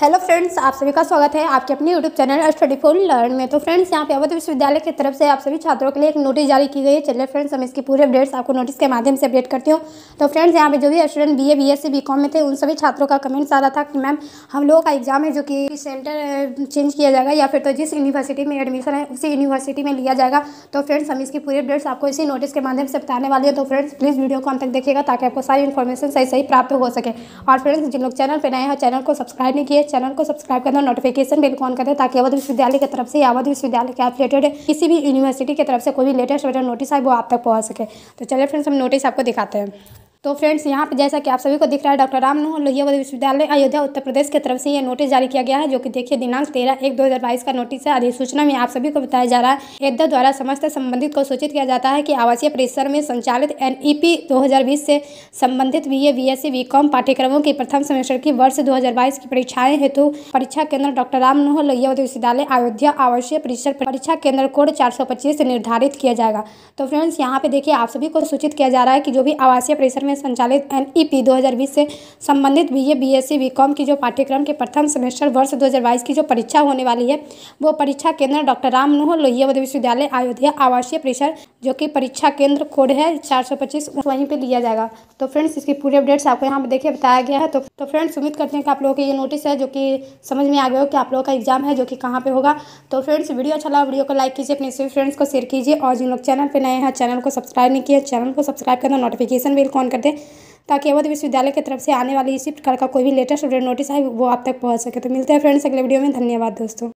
hello friends आप सभी का स्वागत है आपके अपने YouTube channel study for learn में तो फ्रेंड्स यहाँ पे अवध विश्वविद्यालय की तरफ से आप सभी छात्रों के लिए एक नोटिस जारी की गई है चलिए फ्रेंड्स हम इसकी पूरे अपडेट्स आपको नोटिस के माध्यम से अपडेट करती हूँ तो फ्रेंड्स यहाँ पे जो भी student B A B S C B com में थे उन सभी छात्रों का कमेंट्स आ रहा था कि मैम हम लोगों का एग्जाम है जो कि सेंटर चेंज किया जाएगा या फिर तो जिस यूनिवर्सिटी में एडमिशन है उसी यूनिवर्सिटी में लिया जाएगा तो फ्रेंड्स हम इसकी पूरी अपडेट्स आपको इसी नोटिस के माध्यम से बताने वाले हैं तो फ्रेंड्स प्लीज़ वीडियो को हम तक देखिएगा ताकि आपको सारी इन्फॉर्मेशन सही सही प्राप्त हो सके और फ्रेंड्स जिन लोग चैनल पर नए हैं चैनल को सब्सक्राइब नहीं किए चैनल को सब्सक्राइब कर नोटिफिकेशन बिल को ऑन कर दें ताकि अवध विश्वविद्यालय की तरफ से या अवध विश्वविद्यालय के रिलेटेड किसी भी यूनिवर्सिटी की तरफ से कोई भी लेटेस्ट वेटेस्ट नोटिस आए वो आप तक पहुँच सके तो चलिए फ्रेंड्स हम नोटिस आपको दिखाते हैं तो फ्रेंड्स यहाँ पे जैसा कि आप सभी को दिख रहा है डॉक्टर राम मनोहर लोहिया विश्वविद्यालय अयोध्या उत्तर प्रदेश की तरफ से यह नोटिस जारी किया गया है जो कि देखिए दिनांक तेरह एक दो हज़ार बाईस का नोटिस है अधिसूचना में आप सभी को बताया जा रहा है अयोध्या द्वारा समस्त संबंधित को सूचित किया जाता है कि आवासीय परिसर में संचालित एन ई पी दो हज़ार बीस से संबंधित B A B S C B com पाठ्यक्रमों की प्रथम सेमेस्टर की वर्ष दो हज़ार बाईस की परीक्षाएं हेतु परीक्षा केंद्र डॉक्टर राम मनोहर लोहिया विश्वविद्यालय अयोध्या आवासीय परिसर परीक्षा केंद्र कोड चार सौ पच्चीस निर्धारित किया जाएगा तो फ्रेंड्स यहाँ पे देखिए आप सभी को सूचित किया जा रहा है कि जो भी आवासीय परिसर में संचालित एन ई पी से संबंधित B A B S C की जो पाठ्यक्रम के प्रथम सेमेस्टर वर्ष दो की जो परीक्षा होने वाली है वो परीक्षा केंद्र डॉक्टर मनोहर लोहिया विश्वविद्यालय अयोध्या आवासीय परिसर जो कि परीक्षा केंद्र कोड है चार सौ पच्चीस वहीं पर दिया जाएगा तो फ्रेंड्स इसकी पूरी अपडेट्स आपको यहाँ पर देखिए बताया गया है तो तो फ्रेंड्स उम्मीद करते हैं कि आप लोगों की ये नोटिस है जो कि समझ में आ गया हो कि आप लोगों का एग्जाम है जो कि कहाँ पे होगा तो फ्रेंड्स वीडियो अच्छा लगा वीडियो को लाइक कीजिए अपने सभी फ्रेंड्स को शेयर कीजिए और जिन लोग चैनल पर नए हैं चैनल को सब्सक्राइब नहीं किया चैनल को सब्सक्राइब करना नोटिफिकेशन बिल कॉन कर दें ताकि अवध विश्वविद्यालय की तरफ से आने वाली इसी प्रकार का कोई भी लेटेस्ट अपडेट नोटिस आए वो आप तक पहुँच सके तो मिलते हैं फ्रेंड्स अगले वीडियो में धन्यवाद दोस्तों